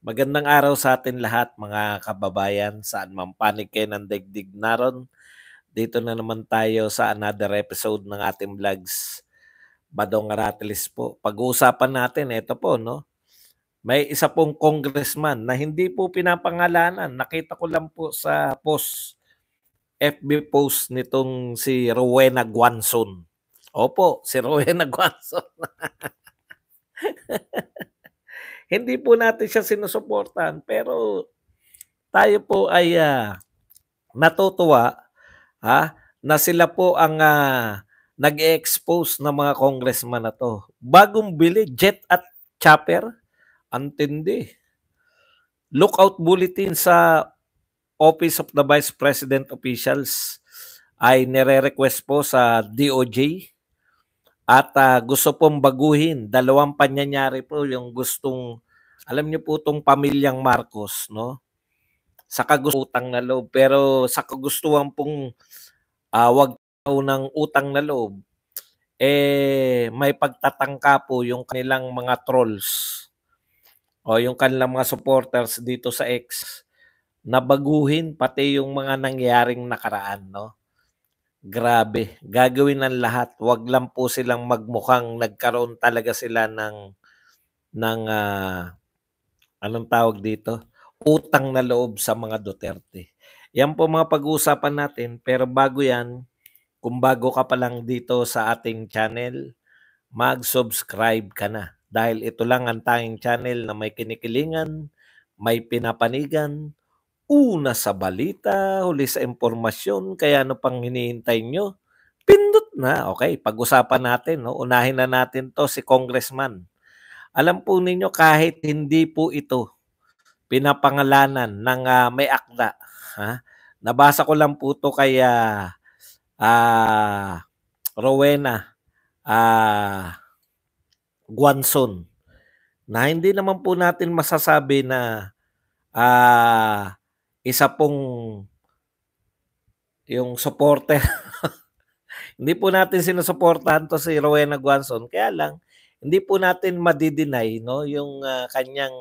Magandang araw sa atin lahat mga kababayan saan man panig kayo ng digdig naron. Dito na naman tayo sa another episode ng ating vlogs. Badong Rattles po. Pag-uusapan natin ito po no. May isa pong congressman na hindi po pinapangalanan. Nakita ko lang po sa post FB post nitong si Rowena Guanson. Opo, si Rowena Guanson. Hindi po natin siya sinusuportahan pero tayo po ay uh, natutuwa ha, ah, na sila po ang uh, ah, nag-expose ng mga congressman na to. Bagong bili, jet at chopper, antindi. Lookout bulletin sa Office of the Vice President Officials ay nire-request po sa DOJ at uh, gusto pong baguhin, dalawang panyanyari po yung gustong, alam niyo po itong pamilyang Marcos, no? Sa kagustang na loob. Pero sa kagustuhan pong uh, wag ng utang na loob, eh may pagtatangka po yung kanilang mga trolls o yung kanilang mga supporters dito sa X na baguhin pati yung mga nangyaring nakaraan, no? Grabe. Gagawin ng lahat. Huwag lang po silang magmukhang nagkaroon talaga sila ng ng uh, anong tawag dito? Utang na loob sa mga Duterte. Yan po mga pag-uusapan natin. Pero bago yan, kung bago ka pa lang dito sa ating channel, mag-subscribe ka na. Dahil ito lang ang tanging channel na may kinikilingan, may pinapanigan, una sa balita, huli sa impormasyon, kaya ano pang hinihintay nyo? Pindot na. Okay, pag-usapan natin. No? Unahin na natin to si Congressman. Alam po ninyo kahit hindi po ito pinapangalanan ng uh, may akda. Ha? Nabasa ko lang po to kay uh, uh, Rowena uh, Guanson na hindi naman po natin masasabi na uh, isa pong yung supporter. hindi po natin sinusuportahan to si Rowena Guanson. Kaya lang, hindi po natin madidenay no, yung uh, kanyang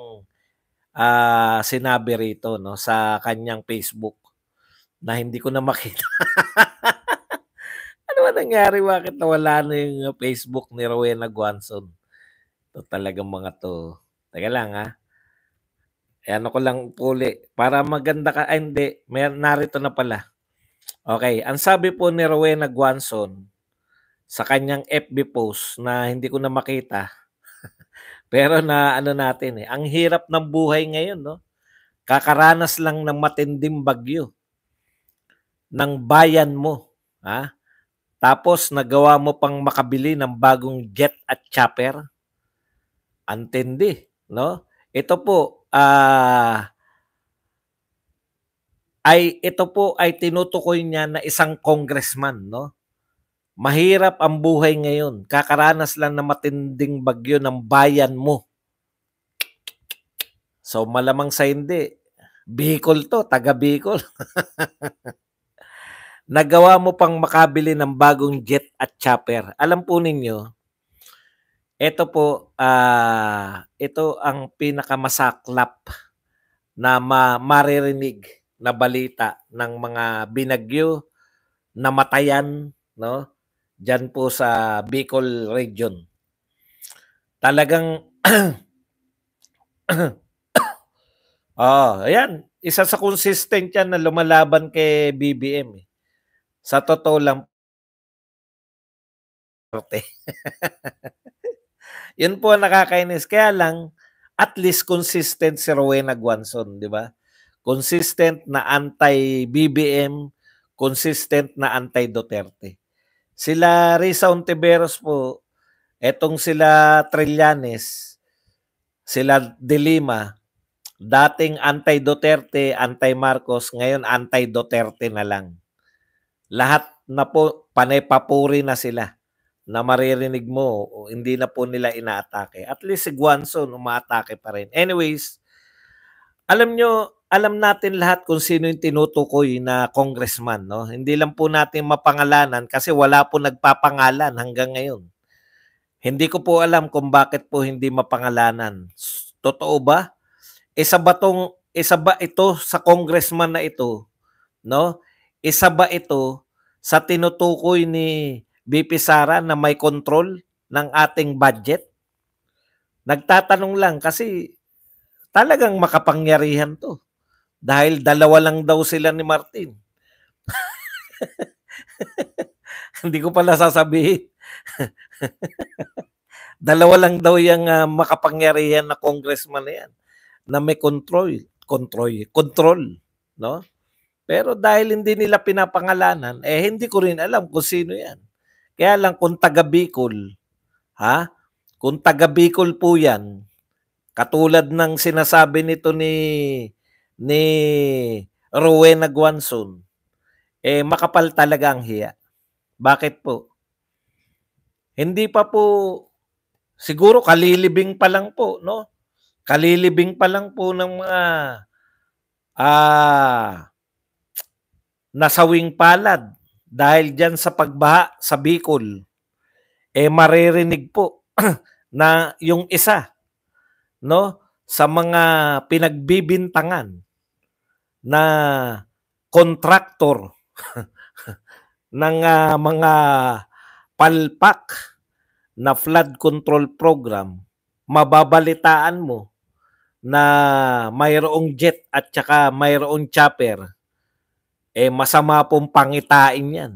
uh, sinabi rito no, sa kanyang Facebook na hindi ko na makita. ano ba nangyari? Bakit nawala na yung Facebook ni Rowena Guanson? Ito talagang mga to. Teka lang ha. Ah. Eh, ano ko lang puli. Para maganda ka. Ay, hindi. May, narito na pala. Okay. Ang sabi po ni Rowena Guanson sa kanyang FB post na hindi ko na makita. Pero na ano natin eh. Ang hirap ng buhay ngayon, no? Kakaranas lang ng matinding bagyo ng bayan mo. Ha? Tapos nagawa mo pang makabili ng bagong jet at chopper. Antindi, no? Ito po, ah ay ito po ay tinutukoy niya na isang congressman, no? Mahirap ang buhay ngayon. Kakaranas lang na matinding bagyo ng bayan mo. So malamang sa hindi, Bicol to, taga Bicol. Nagawa mo pang makabili ng bagong jet at chopper. Alam po ninyo, ito po, uh, ito ang pinakamasaklap na ma- maririnig na balita ng mga binagyo, namatayan, no? Diyan po sa Bicol region. Talagang Oh, ayan, isa sa consistent 'yan na lumalaban kay BBM. Eh. Sa totoo lang Yun po ang nakakainis. Kaya lang, at least consistent si Rowena Guanson, di ba? Consistent na anti-BBM, consistent na anti-Duterte. Sila Risa Ontiveros po, etong sila Trillanes, sila Delima, dating anti-Duterte, anti-Marcos, ngayon anti-Duterte na lang. Lahat na po, panay na sila na maririnig mo, hindi na po nila inaatake. At least si Guanzon umaatake pa rin. Anyways, alam nyo, alam natin lahat kung sino yung tinutukoy na congressman. No? Hindi lang po natin mapangalanan kasi wala po nagpapangalan hanggang ngayon. Hindi ko po alam kung bakit po hindi mapangalanan. Totoo ba? Isa ba tong isa ba ito sa congressman na ito, no? Isa ba ito sa tinutukoy ni BP Sara na may control ng ating budget? Nagtatanong lang kasi talagang makapangyarihan to. Dahil dalawa lang daw sila ni Martin. Hindi ko pala sasabihin. dalawa lang daw yung uh, makapangyarihan na congressman na yan na may control, control, control, no? Pero dahil hindi nila pinapangalanan, eh hindi ko rin alam kung sino yan. Kaya lang kung taga Bicol, ha? Kung taga Bicol po 'yan, katulad ng sinasabi nito ni ni Rowena Guanson, eh makapal talaga ang hiya. Bakit po? Hindi pa po siguro kalilibing pa lang po, no? Kalilibing pa lang po ng mga ah nasawing palad dahil dyan sa pagbaha sa Bicol, eh maririnig po na yung isa no sa mga pinagbibintangan na contractor ng uh, mga palpak na flood control program mababalitaan mo na mayroong jet at saka mayroong chopper eh masama pong pangitain 'yan.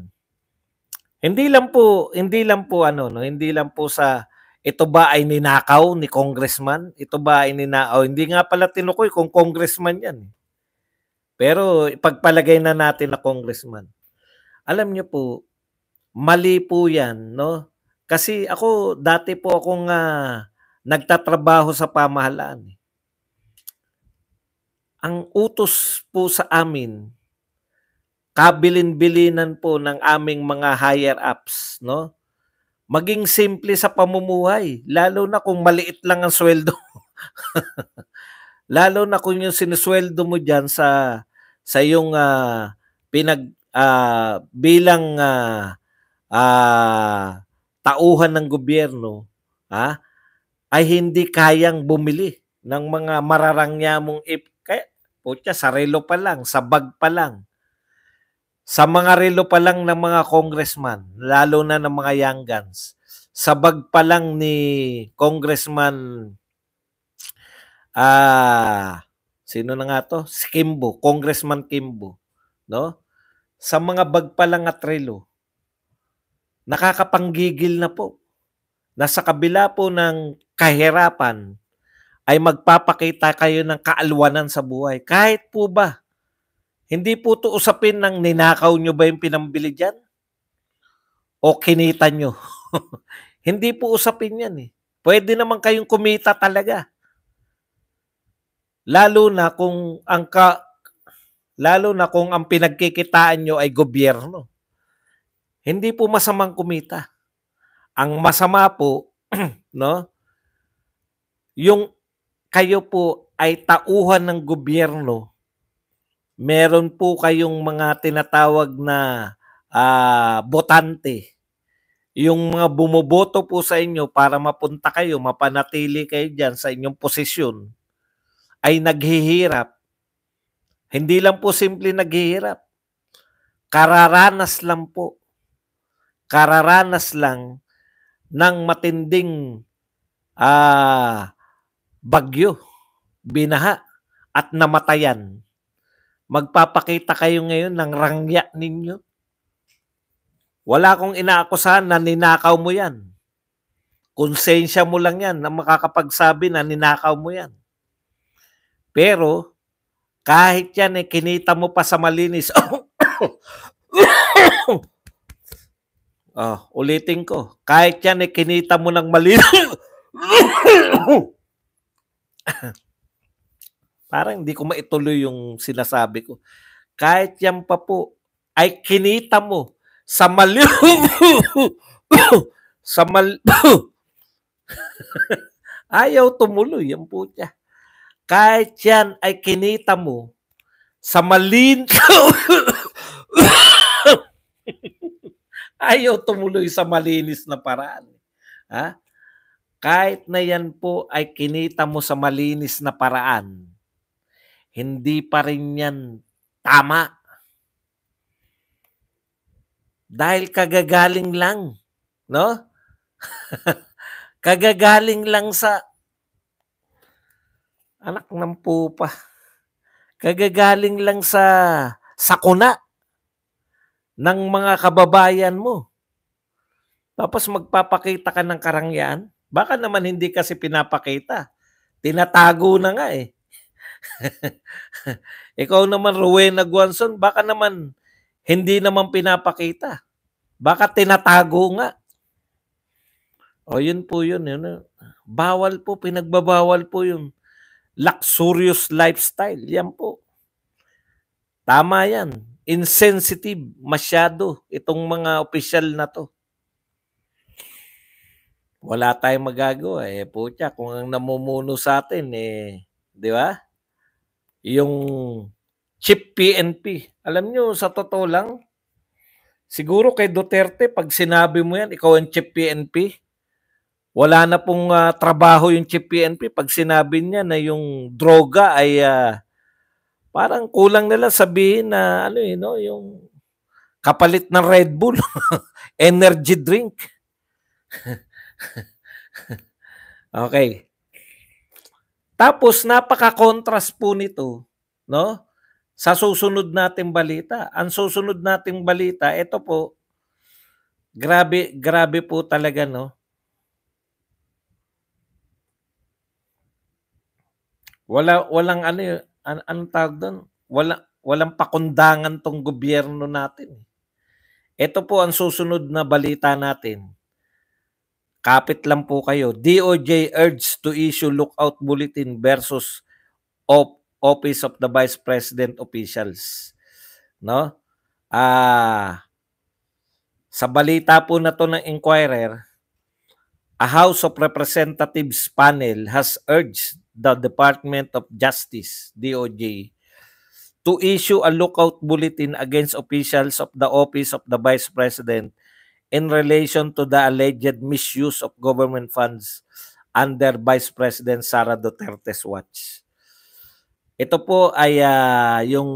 Hindi lang po, hindi lang po ano no, hindi lang po sa ito ba ay ninakaw ni congressman? Ito ba ay ninakaw? hindi nga pala tinukoy kung congressman 'yan. Eh. Pero pagpalagay na natin na congressman. Alam niyo po, mali po 'yan, no? Kasi ako dati po akong uh, nagtatrabaho sa pamahalaan. Eh. Ang utos po sa amin kabilin-bilinan po ng aming mga higher ups, no? Maging simple sa pamumuhay, lalo na kung maliit lang ang sweldo. lalo na kung yung sinusweldo mo diyan sa sa yung uh, pinag uh, bilang uh, uh, tauhan ng gobyerno, ha? Ah, ay hindi kayang bumili ng mga mararangyamong ip. kaya putya sarilo pa lang, sabag pa lang sa mga relo pa lang ng mga congressman, lalo na ng mga young guns, sa bag pa lang ni congressman ah uh, sino na nga to? Si Kimbo, congressman Kimbo, no? Sa mga bag pa lang at relo, nakakapanggigil na po. Nasa kabila po ng kahirapan ay magpapakita kayo ng kaalwanan sa buhay. Kahit po ba hindi po to usapin ng ninakaw nyo ba yung pinambili dyan? O kinita nyo? Hindi po usapin yan eh. Pwede naman kayong kumita talaga. Lalo na kung ang ka, lalo na kung ang pinagkikitaan nyo ay gobyerno. Hindi po masamang kumita. Ang masama po, no? Yung kayo po ay tauhan ng gobyerno meron po kayong mga tinatawag na uh, botante. Yung mga bumoboto po sa inyo para mapunta kayo, mapanatili kayo dyan sa inyong posisyon, ay naghihirap. Hindi lang po simple naghihirap. Kararanas lang po. Kararanas lang ng matinding uh, bagyo, binaha, at namatayan Magpapakita kayo ngayon ng rangya ninyo. Wala akong inaakusahan na ninakaw mo yan. Konsensya mo lang yan na makakapagsabi na ninakaw mo yan. Pero, kahit yan eh, kinita mo pa sa malinis. oh, ulitin ko. Kahit yan eh, kinita mo ng malinis. Parang hindi ko maituloy yung sinasabi ko. Kahit yan pa po, ay kinita mo sa maliw sa mal ayaw tumuloy yan po niya. Kahit yan ay kinita mo sa malin ayaw tumuloy sa malinis na paraan. Ha? Kahit na yan po ay kinita mo sa malinis na paraan, hindi pa rin yan tama. Dahil kagagaling lang, no? kagagaling lang sa anak ng pupa. Kagagaling lang sa sakuna ng mga kababayan mo. Tapos magpapakita ka ng karangyaan. Baka naman hindi kasi pinapakita. Tinatago na nga eh. Ikaw naman, Rowena Guanson, baka naman hindi naman pinapakita. Baka tinatago nga. O yun po yun. yun. Bawal po, pinagbabawal po yung Luxurious lifestyle, yan po. Tama yan. Insensitive masyado itong mga official na to. Wala tayong magagawa. Eh, putya, kung ang namumuno sa atin, eh, di ba? yung chip PNP. Alam nyo, sa totoo lang, siguro kay Duterte, pag sinabi mo yan, ikaw ang chip PNP, wala na pong uh, trabaho yung chip PNP. Pag sinabi niya na yung droga ay uh, parang kulang nila sabihin na ano eh, no, yung kapalit ng Red Bull, energy drink. okay. Tapos napaka-contrast po nito, no? Sa susunod nating balita. Ang susunod nating balita, ito po, grabe, grabe po talaga, no? Wala, walang ano an, anong tawag doon? Wala, walang pakundangan tong gobyerno natin. Eh. Ito po ang susunod na balita natin. Kapit lang po kayo. DOJ urged to issue lookout bulletin versus op Office of the Vice President officials. No? Ah, sa balita po na to ng Inquirer, a House of Representatives panel has urged the Department of Justice, DOJ, to issue a lookout bulletin against officials of the Office of the Vice President in relation to the alleged misuse of government funds under Vice President Sara Duterte's watch. Ito po ay uh, yung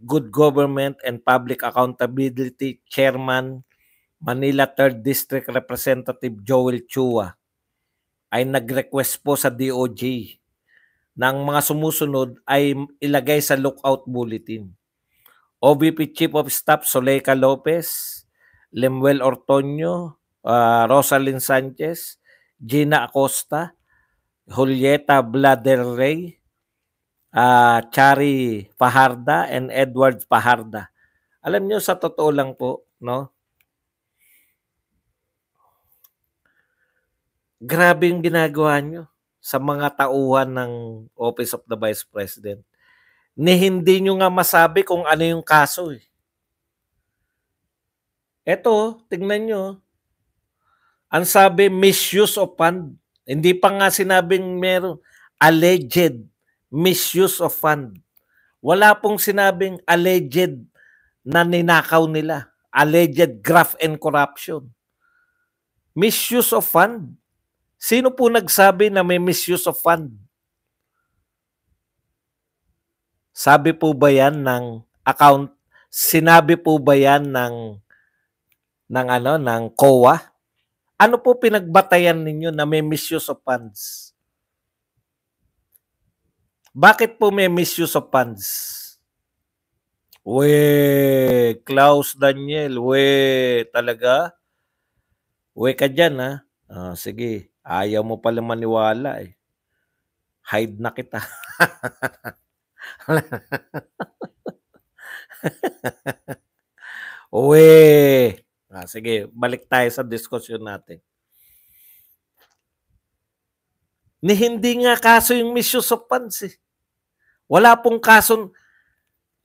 Good Government and Public Accountability Chairman Manila 3rd District Representative Joel Chua ay nag-request po sa DOJ na mga sumusunod ay ilagay sa lookout bulletin. OVP Chief of Staff Soleika Lopez, Lemuel Ortonio, uh, ah, Rosalyn Sanchez, Gina Acosta, Julieta Bladerrey, uh, Chari Paharda, and Edward Paharda. Alam nyo, sa totoo lang po, no? Grabe yung ginagawa nyo sa mga tauhan ng Office of the Vice President. Ni hindi nyo nga masabi kung ano yung kaso eh. Eto, tignan nyo. Ang sabi, misuse of fund. Hindi pa nga sinabing meron alleged misuse of fund. Wala pong sinabing alleged na ninakaw nila. Alleged graft and corruption. Misuse of fund. Sino po nagsabi na may misuse of fund? Sabi po ba yan ng account? Sinabi po ba yan ng ng ano ng COA? Ano po pinagbatayan ninyo na may misuse of funds? Bakit po may misuse of funds? We, Klaus Daniel, we, talaga? We ka dyan, ha? Ah, sige, ayaw mo pala maniwala, eh. Hide na kita. we, Ah, sige, balik tayo sa diskusyon natin. Ni hindi nga kaso yung misuse of funds eh. Wala pong kaso.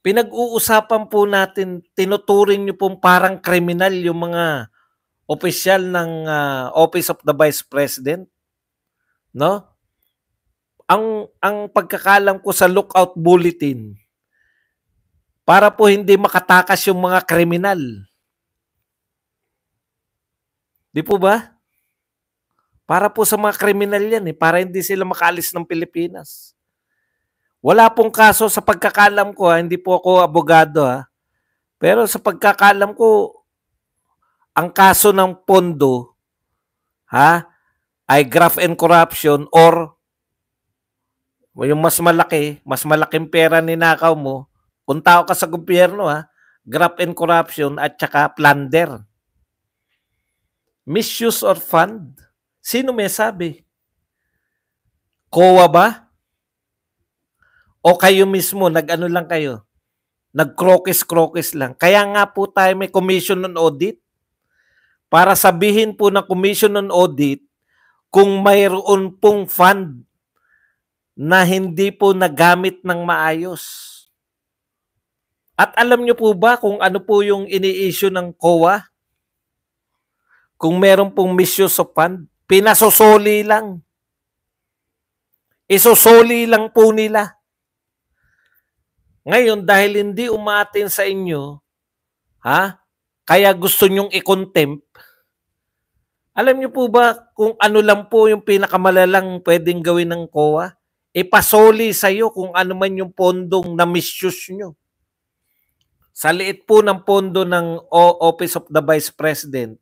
pinag-uusapan po natin, tinuturing niyo pong parang kriminal yung mga official ng uh, Office of the Vice President. No? Ang ang pagkakalam ko sa lookout bulletin para po hindi makatakas yung mga kriminal Di po ba? Para po sa mga kriminal yan eh, para hindi sila makalis ng Pilipinas. Wala pong kaso sa pagkakalam ko, ha? hindi po ako abogado ha. Pero sa pagkakalam ko, ang kaso ng pondo ha ay graft and corruption or yung mas malaki, mas malaking pera ninakaw mo, kung tao ka sa gobyerno ha, graft and corruption at saka plunder misuse or fund? Sino may sabi? COA ba? O kayo mismo, nag-ano lang kayo? Nag-crocus-crocus lang. Kaya nga po tayo may commission on audit para sabihin po ng commission on audit kung mayroon pong fund na hindi po nagamit ng maayos. At alam nyo po ba kung ano po yung ini-issue ng COA? Kung meron pong misuse of fund, pinasosoli lang. Isosoli lang po nila. Ngayon, dahil hindi umatin sa inyo, ha? Kaya gusto nyong i-contempt. Alam niyo po ba kung ano lang po yung pinakamalalang pwedeng gawin ng COA? Ipasoli sa iyo kung ano man yung pondong na misuse nyo. Sa liit po ng pondo ng Office of the Vice President,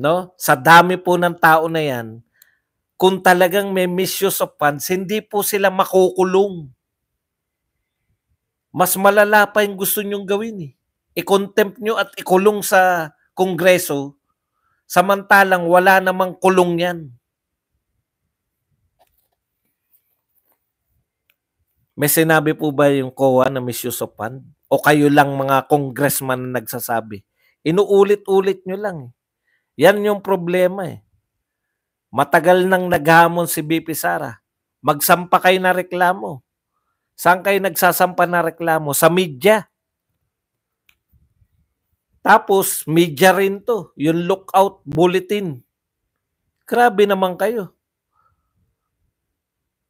no? Sa dami po ng tao na 'yan, kung talagang may misuse of funds, hindi po sila makukulong. Mas malala pa yung gusto nyong gawin eh. I-contempt nyo at ikulong sa kongreso, samantalang wala namang kulong yan. May sinabi po ba yung COA na misuse of funds? O kayo lang mga congressman na nagsasabi? Inuulit-ulit nyo lang. Eh. Yan yung problema eh. Matagal nang naghamon si BP Sara. Magsampa kayo na reklamo. Saan kayo nagsasampa na reklamo? Sa media. Tapos, media rin to. Yung lookout bulletin. Grabe naman kayo.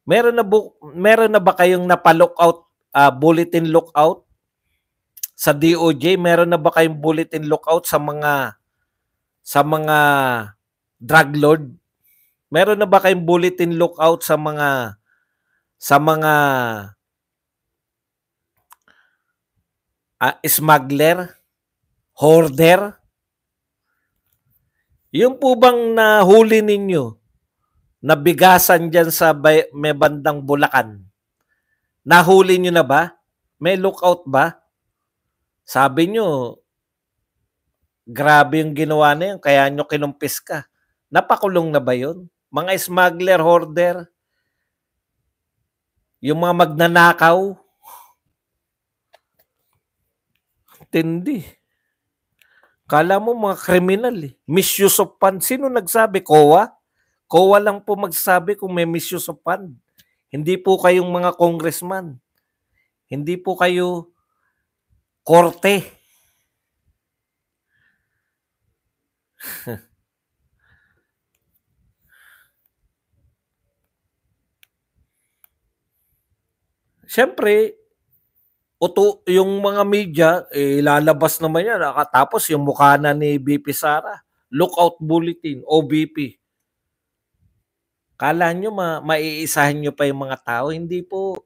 Meron na, bu- meron na ba kayong napa-lookout, uh, bulletin lookout? Sa DOJ, meron na ba kayong bulletin lookout sa mga sa mga drug lord? Meron na ba kayong bulletin lookout sa mga sa mga uh, smuggler, hoarder? Yung po bang nahuli ninyo na bigasan dyan sa bay, may bandang Bulacan? Nahuli niyo na ba? May lookout ba? Sabi nyo, Grabe yung ginawa na yun, kaya nyo kinumpis ka. Napakulong na ba yun? Mga smuggler, hoarder, yung mga magnanakaw, tindi. Kala mo mga kriminal eh. Misuse of fund. Sino nagsabi? COA? COA lang po magsabi kung may misuse of fund. Hindi po kayong mga congressman. Hindi po kayo korte. Siyempre, uto yung mga media eh, lalabas naman yan ah. Tapos yung mukha na ni BP Sara lookout bulletin OBP kala nyo ma maiisahan nyo pa yung mga tao hindi po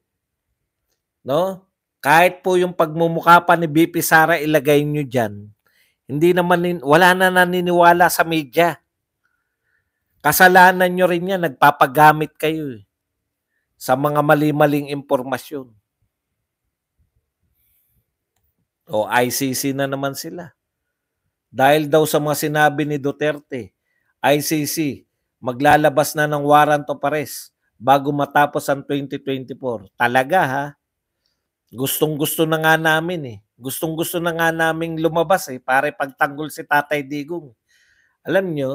no kahit po yung pagmumukha pa ni BP Sara ilagay nyo diyan hindi naman, wala na naniniwala sa media. Kasalanan nyo rin yan, nagpapagamit kayo eh, sa mga mali-maling impormasyon. O ICC na naman sila. Dahil daw sa mga sinabi ni Duterte, ICC, maglalabas na ng warrant of arrest bago matapos ang 2024. Talaga ha? Gustong-gusto na nga namin eh. Gustong-gusto na nga naming lumabas eh, pare pagtanggol si Tatay Digong. Alam nyo,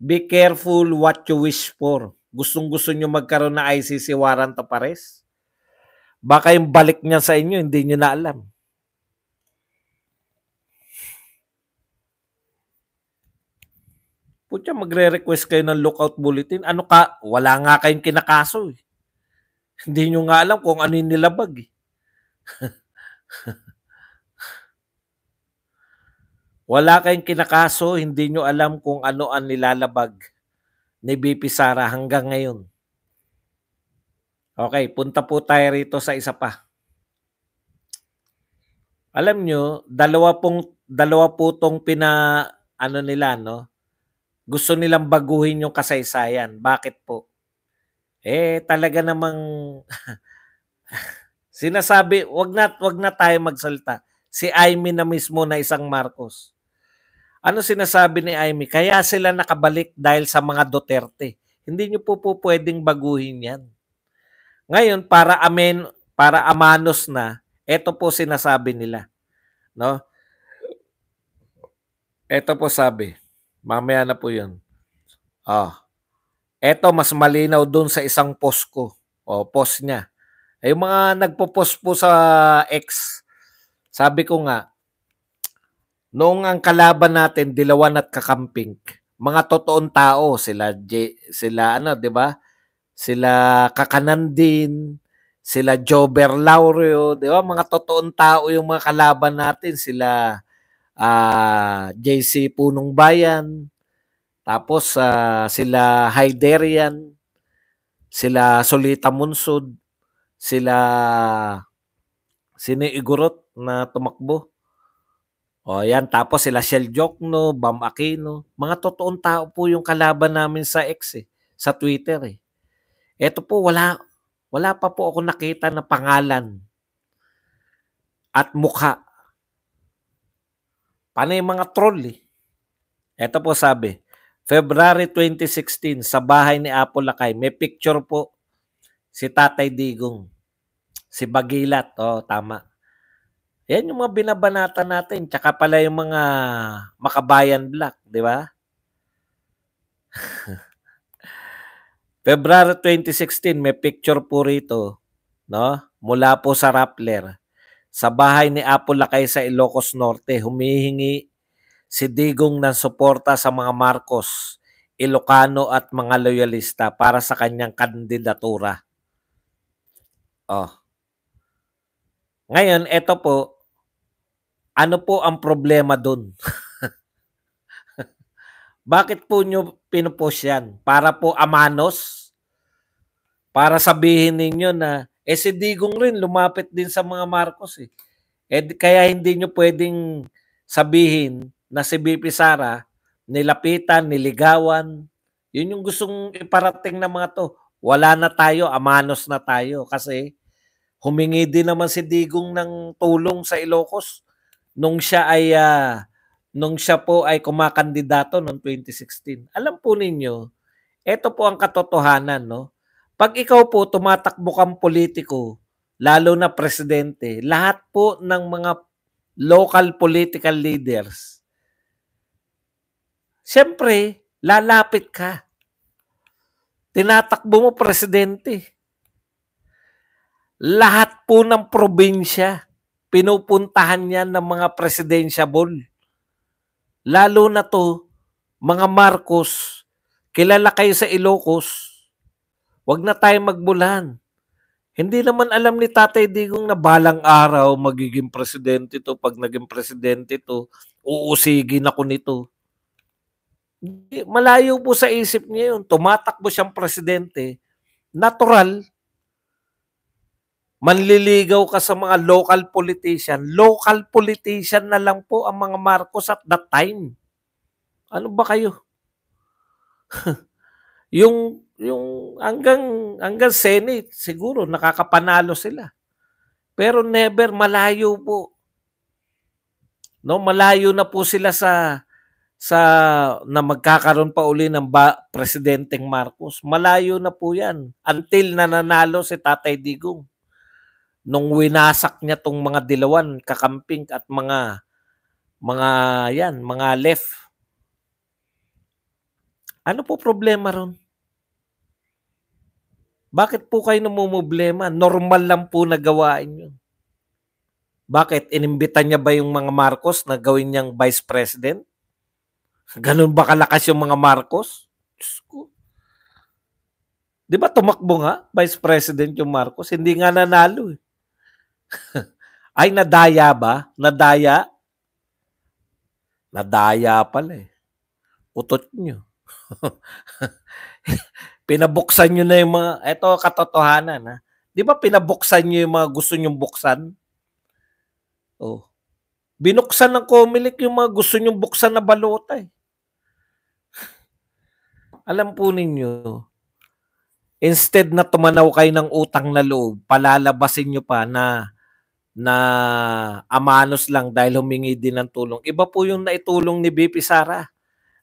be careful what you wish for. Gustong-gusto nyo magkaroon na ICC warrant pares. Baka yung balik niya sa inyo, hindi nyo na alam. Putya, magre-request kayo ng lookout bulletin. Ano ka? Wala nga kayong kinakaso eh. Hindi nyo nga alam kung ano yung nilabag eh. Wala kayong kinakaso, hindi nyo alam kung ano ang nilalabag ni BP Sara hanggang ngayon. Okay, punta po tayo rito sa isa pa. Alam nyo, dalawa pong dalawa po tong pina ano nila no. Gusto nilang baguhin yung kasaysayan. Bakit po? Eh talaga namang Sinasabi, wag na, wag na tayo magsalta. Si Aimee na mismo na isang Marcos. Ano sinasabi ni Aimee? Kaya sila nakabalik dahil sa mga Duterte. Hindi niyo po, po pwedeng baguhin yan. Ngayon, para amen, para amanos na, ito po sinasabi nila. No? Ito po sabi. Mamaya na po yun. Ah. Oh. Ito, mas malinaw doon sa isang post ko. O, oh, post niya. Ay mga nagpo-post po sa X, sabi ko nga, noong ang kalaban natin, Dilawan at Kakamping, mga totoong tao, sila, J, sila ano, di ba? Sila Kakanandin, sila Jober Laureo, di ba? Mga totoong tao yung mga kalaban natin, sila uh, ah, JC Punong Bayan, tapos uh, sila Hyderian, sila Solita Munsod, sila sino Igorot na tumakbo. O yan, tapos sila Shell Jokno, Bam Aquino. Mga totoong tao po yung kalaban namin sa X eh, sa Twitter eh. Ito po, wala, wala pa po ako nakita na pangalan at mukha. Paano yung mga troll eh? Ito po sabi, February 2016, sa bahay ni Apple Lakay, may picture po si Tatay Digong, si Bagilat, oh tama. Yan yung mga binabanata natin, tsaka pala yung mga makabayan black, di ba? February 2016, may picture po rito, no? Mula po sa Rappler. Sa bahay ni Apo Lakay sa Ilocos Norte, humihingi si Digong ng suporta sa mga Marcos, Ilocano at mga loyalista para sa kanyang kandidatura. Oh. Ngayon, eto po, ano po ang problema doon? Bakit po nyo pinupost yan? Para po amanos? Para sabihin ninyo na, eh si Digong rin, lumapit din sa mga Marcos eh. eh kaya hindi nyo pwedeng sabihin na si BP Sara, nilapitan, niligawan. Yun yung gustong iparating ng mga to. Wala na tayo, amanos na tayo kasi humingi din naman si Digong ng tulong sa Ilocos nung siya ay uh, nung siya po ay kumakandidato noong 2016. Alam po ninyo, ito po ang katotohanan, no? Pag ikaw po tumatakbo kang politiko, lalo na presidente, lahat po ng mga local political leaders, siyempre, lalapit ka. Tinatakbo mo presidente. Lahat po ng probinsya, pinupuntahan niya ng mga presidentiable. Lalo na to, mga Marcos, kilala kayo sa Ilocos. Huwag na tayong magbulan. Hindi naman alam ni Tatay Digong na balang araw magiging presidente to. Pag naging presidente to, uusigin ako nito malayo po sa isip niya yun. Tumatakbo siyang presidente. Natural, manliligaw ka sa mga local politician. Local politician na lang po ang mga Marcos at that time. Ano ba kayo? yung yung hanggang hanggang Senate siguro nakakapanalo sila. Pero never malayo po. No, malayo na po sila sa sa na magkakaroon pa uli ng ba, presidenteng Marcos. Malayo na po 'yan until nananalo si Tatay Digong. Nung winasak niya tong mga dilawan, kakamping at mga mga 'yan, mga left. Ano po problema ron? Bakit po kayo namumblema? Normal lang po na gawain 'yun. Bakit inimbitan niya ba yung mga Marcos na gawin niyang vice president? Ganun ba kalakas yung mga Marcos? Diyos ko. Di ba tumakbo nga, Vice President yung Marcos? Hindi nga nanalo. Eh. Ay, nadaya ba? Nadaya? Nadaya pala eh. Utot nyo. pinabuksan nyo na yung mga, eto katotohanan ha. Di ba pinabuksan nyo yung mga gusto nyong buksan? Oh. Binuksan ng Comelec yung mga gusto nyong buksan na balota eh. Alam po ninyo, instead na tumanaw kayo ng utang na loob, palalabasin nyo pa na na amanos lang dahil humingi din ng tulong. Iba po yung naitulong ni BP Sara.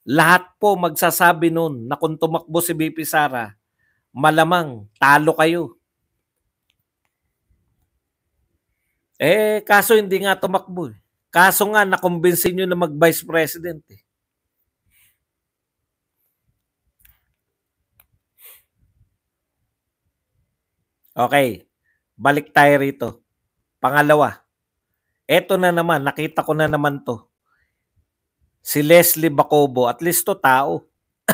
Lahat po magsasabi noon na kung tumakbo si BP Sara, malamang talo kayo. Eh, kaso hindi nga tumakbo. Eh. Kaso nga, nakumbinsin nyo na mag-vice president. Eh. Okay. Balik tayo rito. Pangalawa. Eto na naman, nakita ko na naman to. Si Leslie Bacobo, at least to tao.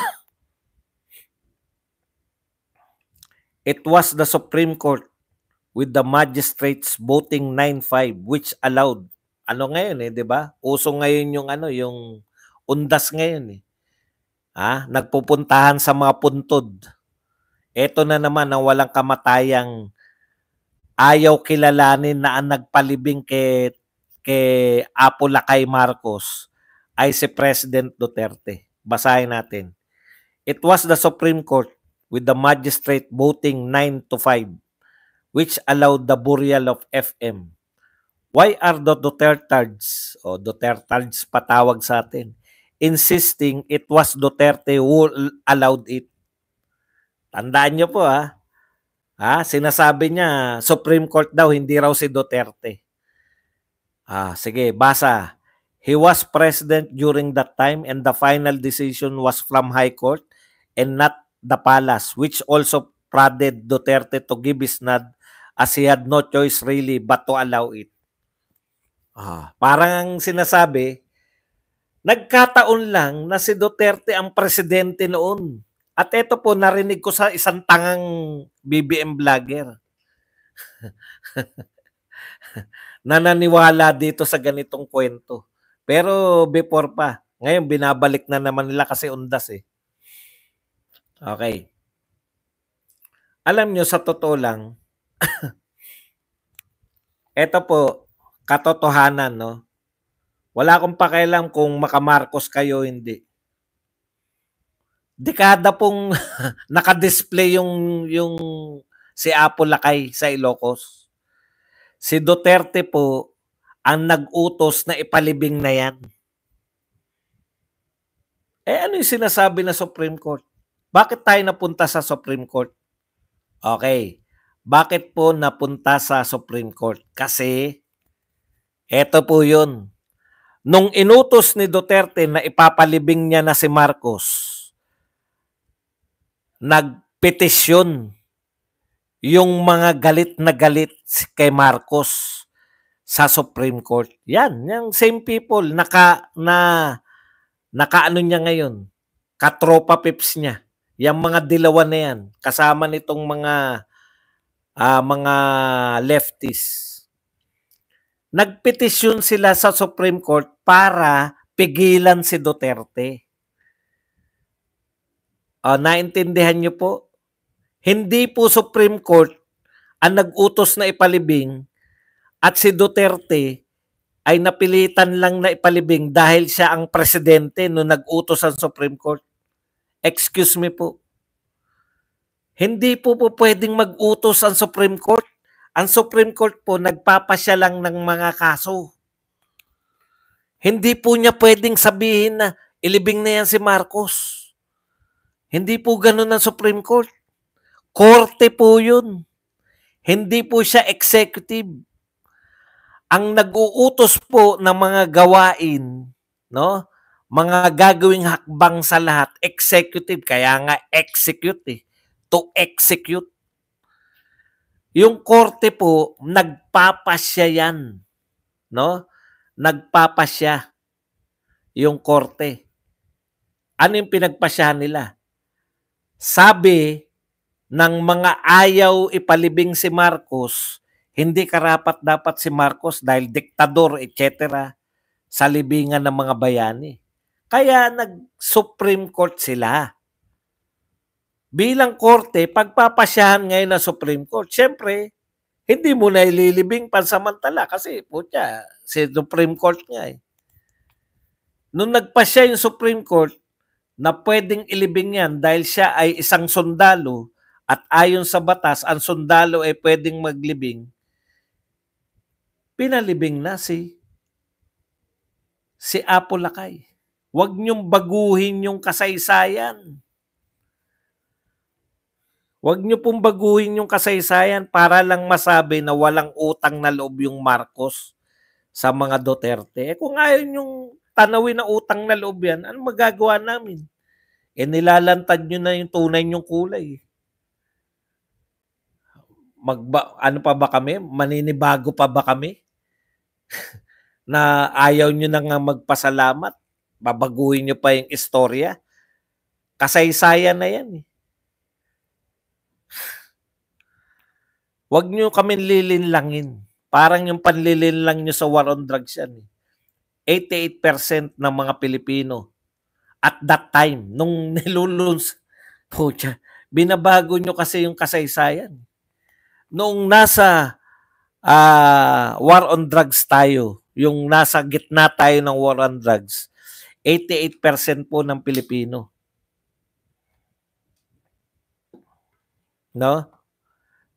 It was the Supreme Court with the magistrates voting 9-5 which allowed ano ngayon eh, 'di ba? Uso ngayon yung ano, yung undas ngayon eh. Ha? Ah, nagpupuntahan sa mga puntod. Ito na naman ang walang kamatayang ayaw kilalanin na ang nagpalibing kay, kay Apo Lakay Marcos ay si President Duterte. Basahin natin. It was the Supreme Court with the magistrate voting 9 to 5 which allowed the burial of FM. Why are the Dutertards, o Dutertards patawag sa atin, insisting it was Duterte who allowed it? Tandaan nyo po ha. Ha? Sinasabi niya, Supreme Court daw, hindi raw si Duterte. Ah, sige, basa. He was president during that time and the final decision was from High Court and not the palace, which also prodded Duterte to give his nod as he had no choice really but to allow it. Ah, parang ang sinasabi, nagkataon lang na si Duterte ang presidente noon. At ito po, narinig ko sa isang tangang BBM vlogger. Nananiwala dito sa ganitong kwento. Pero before pa, ngayon binabalik na naman nila kasi undas eh. Okay. Alam nyo, sa totoo lang, ito po, katotohanan, no? Wala akong pakialam kung makamarkos kayo hindi dekada pong nakadisplay yung yung si Apo Lakay sa Ilocos. Si Duterte po ang nag-utos na ipalibing na yan. Eh ano yung sinasabi na Supreme Court? Bakit tayo napunta sa Supreme Court? Okay. Bakit po napunta sa Supreme Court? Kasi eto po yun. Nung inutos ni Duterte na ipapalibing niya na si Marcos, nagpetisyon yung mga galit na galit kay Marcos sa Supreme Court. Yan, yung same people naka na nakaano niya ngayon, katropa pips niya. Yung mga dilawan na yan, kasama nitong mga uh, mga leftists. Nagpetisyon sila sa Supreme Court para pigilan si Duterte uh, naintindihan niyo po, hindi po Supreme Court ang nag-utos na ipalibing at si Duterte ay napilitan lang na ipalibing dahil siya ang presidente no nag-utos ang Supreme Court. Excuse me po. Hindi po po pwedeng mag-utos ang Supreme Court. Ang Supreme Court po nagpapasya lang ng mga kaso. Hindi po niya pwedeng sabihin na ilibing na yan si Marcos. Hindi po ganun ang Supreme Court. Korte po yun. Hindi po siya executive. Ang nag-uutos po ng mga gawain, no? mga gagawing hakbang sa lahat, executive, kaya nga execute eh. To execute. Yung korte po, nagpapasya yan. No? Nagpapasya yung korte. Ano yung pinagpasyahan nila? sabi ng mga ayaw ipalibing si Marcos, hindi karapat dapat si Marcos dahil diktador, etc. sa libingan ng mga bayani. Kaya nag-Supreme Court sila. Bilang korte, pagpapasyahan ngayon ng Supreme Court, syempre, hindi mo na ililibing pansamantala kasi putya, si Supreme Court niya eh. Nung nagpasya yung Supreme Court, na pwedeng ilibing yan dahil siya ay isang sundalo at ayon sa batas, ang sundalo ay pwedeng maglibing, pinalibing na si si Apo Lakay. Huwag niyong baguhin yung kasaysayan. Huwag niyo pong baguhin yung kasaysayan para lang masabi na walang utang na loob yung Marcos sa mga Duterte. Eh, kung ayon yung tanawin na utang na loob yan, ano magagawa namin? eh nilalantad nyo na yung tunay nyong kulay. Magba, ano pa ba kami? Maninibago pa ba kami? na ayaw nyo nang magpasalamat? Babaguhin nyo pa yung istorya? Kasaysayan na yan eh. Huwag nyo kami lililinlangin. Parang yung panlilinlang nyo sa war on drugs yan. Eh. 88% ng mga Pilipino at that time, nung niluluns, oh, pocha, binabago nyo kasi yung kasaysayan. Nung nasa uh, war on drugs tayo, yung nasa gitna tayo ng war on drugs, 88% po ng Pilipino. No?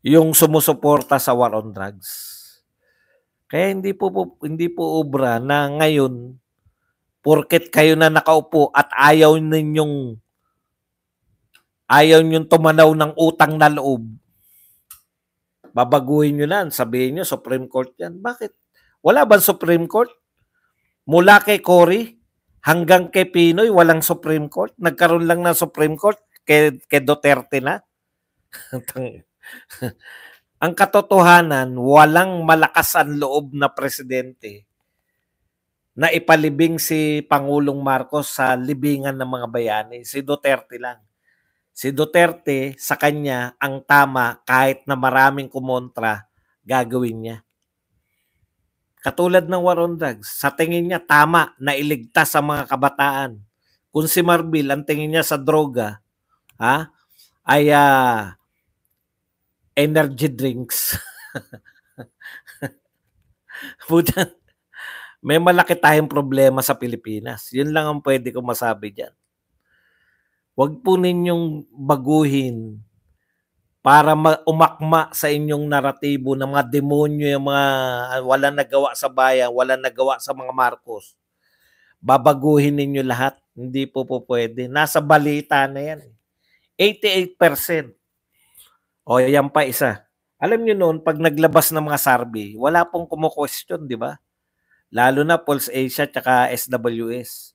Yung sumusuporta sa war on drugs. Kaya hindi po, po hindi po obra na ngayon Porket kayo na nakaupo at ayaw ninyong ayaw ninyong tumanaw ng utang na loob, babaguhin nyo na. Sabihin nyo, Supreme Court yan. Bakit? Wala ba Supreme Court? Mula kay Cory hanggang kay Pinoy, walang Supreme Court? Nagkaroon lang ng Supreme Court kay, kay Duterte na? ang katotohanan, walang malakas ang loob na presidente na ipalibing si Pangulong Marcos sa libingan ng mga bayani. Si Duterte lang. Si Duterte, sa kanya, ang tama kahit na maraming kumontra, gagawin niya. Katulad ng war on drugs, sa tingin niya tama na iligtas sa mga kabataan. Kung si Marbil, ang tingin niya sa droga, ha, ay uh, energy drinks. Putang may malaki tayong problema sa Pilipinas. Yun lang ang pwede ko masabi dyan. Huwag po ninyong baguhin para umakma sa inyong naratibo ng mga demonyo, yung mga ah, wala nagawa sa bayan, wala nagawa sa mga Marcos. Babaguhin ninyo lahat. Hindi po po pwede. Nasa balita na yan. 88%. Eh. O yan pa isa. Alam nyo noon, pag naglabas ng mga survey, wala pong kumu-question, di ba? Lalo na Pulse Asia at SWS.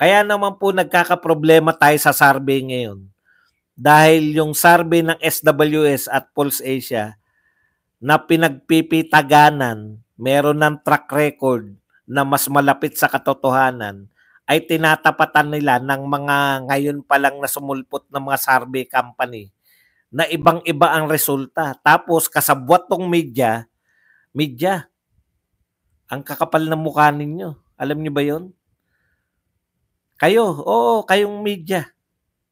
Kaya naman po nagkakaproblema tayo sa survey ngayon. Dahil yung survey ng SWS at Pulse Asia na pinagpipitaganan, meron ng track record na mas malapit sa katotohanan ay tinatapatan nila ng mga ngayon pa lang na sumulpot ng mga survey company na ibang-iba ang resulta. Tapos kasabwat tong media, media, ang kakapal na mukha ninyo. Alam niyo ba yon? Kayo, oo, kayong media.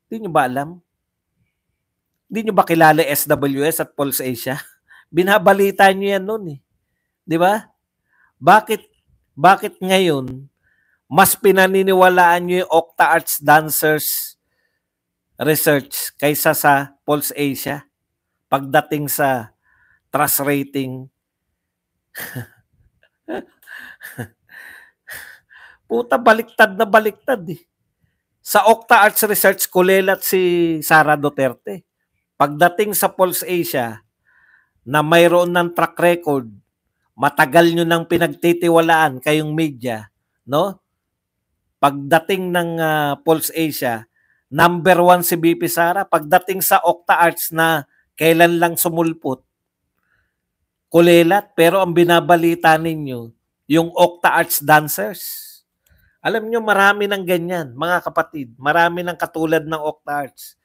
Hindi niyo ba alam? Hindi niyo ba kilala SWS at Pulse Asia? Binabalita niyo yan noon eh. 'Di ba? Bakit bakit ngayon mas pinaniniwalaan niyo yung Octa Arts Dancers research kaysa sa Pulse Asia pagdating sa trust rating Puta, baliktad na baliktad eh. Sa Octa Arts Research, kulelat si Sara Duterte. Pagdating sa Pulse Asia, na mayroon ng track record, matagal nyo nang pinagtitiwalaan kayong media, no? Pagdating ng uh, Pulse Asia, number one si BP Sara. Pagdating sa Octa Arts na kailan lang sumulpot, kulelat. Pero ang binabalita ninyo, yung Octa Arts Dancers. Alam nyo, marami ng ganyan, mga kapatid. Marami ng katulad ng Octa Arts.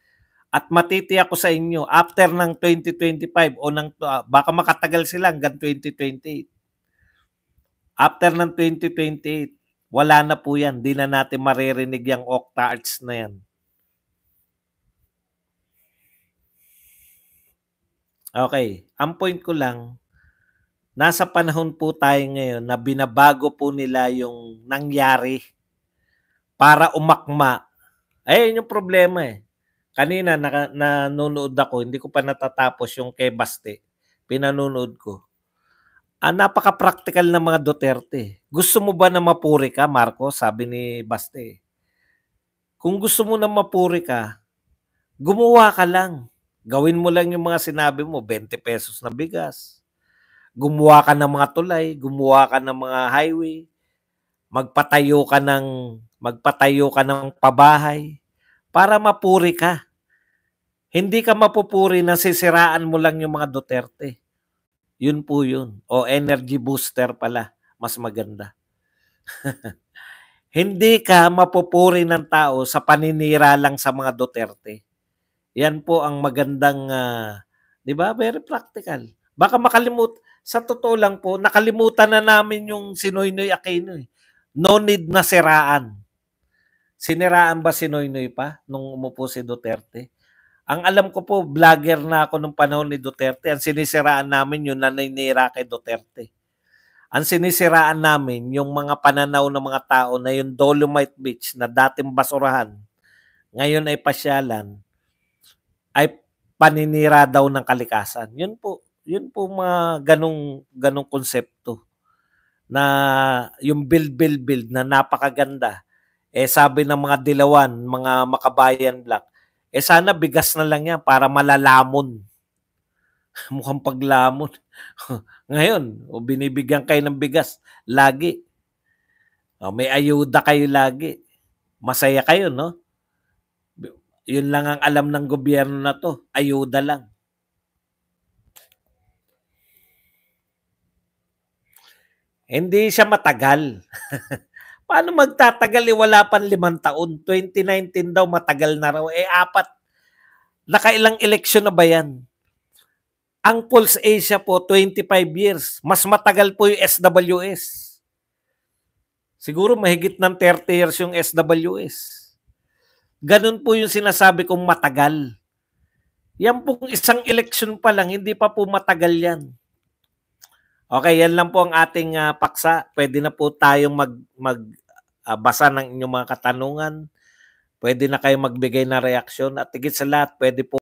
At matitiyak ko sa inyo, after ng 2025 o ng, uh, baka makatagal sila hanggang 2028. After ng 2028, wala na po yan. Di na natin maririnig yung Octa Arts na yan. Okay. Ang point ko lang, nasa panahon po tayo ngayon na binabago po nila yung nangyari para umakma. Ayun yung problema eh. Kanina naka, nanonood ako, hindi ko pa natatapos yung kay Baste. Pinanonood ko. Ah, napaka-practical ng mga Duterte. Gusto mo ba na mapuri ka, Marco? Sabi ni Baste. Kung gusto mo na mapuri ka, gumawa ka lang. Gawin mo lang yung mga sinabi mo, 20 pesos na bigas, gumawa ka ng mga tulay, gumawa ka ng mga highway, magpatayo ka ng magpatayo ka ng pabahay para mapuri ka. Hindi ka mapupuri na sisiraan mo lang yung mga Duterte. Yun po yun. O energy booster pala. Mas maganda. Hindi ka mapupuri ng tao sa paninira lang sa mga Duterte. Yan po ang magandang, uh, di ba? Very practical. Baka makalimut, sa totoo lang po, nakalimutan na namin yung si Noynoy Aquino. Eh. No need na siraan. Siniraan ba si Noynoy pa nung umupo si Duterte? Ang alam ko po, vlogger na ako nung panahon ni Duterte. Ang sinisiraan namin yung naninira kay Duterte. Ang sinisiraan namin yung mga pananaw ng mga tao na yung Dolomite Beach na dating basurahan, ngayon ay pasyalan, ay paninira daw ng kalikasan. Yun po. Yun po mga ganong, ganong konsepto na yung build, build, build na napakaganda. Eh sabi ng mga dilawan, mga makabayan black, eh sana bigas na lang yan para malalamon. Mukhang paglamon. Ngayon, o binibigyan kayo ng bigas lagi. O, may ayuda kayo lagi. Masaya kayo, no? Yun lang ang alam ng gobyerno na to. Ayuda lang. Hindi siya matagal. Paano magtatagal? Eh, wala pang limang taon. 2019 daw, matagal na raw. Eh, apat. Nakailang eleksyon na ba yan? Ang Pulse Asia po, 25 years. Mas matagal po yung SWS. Siguro mahigit ng 30 years yung SWS. Ganun po yung sinasabi kong matagal. Yan pong isang eleksyon pa lang, hindi pa po matagal yan. Okay, yan lang po ang ating uh, paksa. Pwede na po tayong mag magbasa ah, uh, ng inyong mga katanungan. Pwede na kayo magbigay ng reaksyon at higit sa lahat, pwede po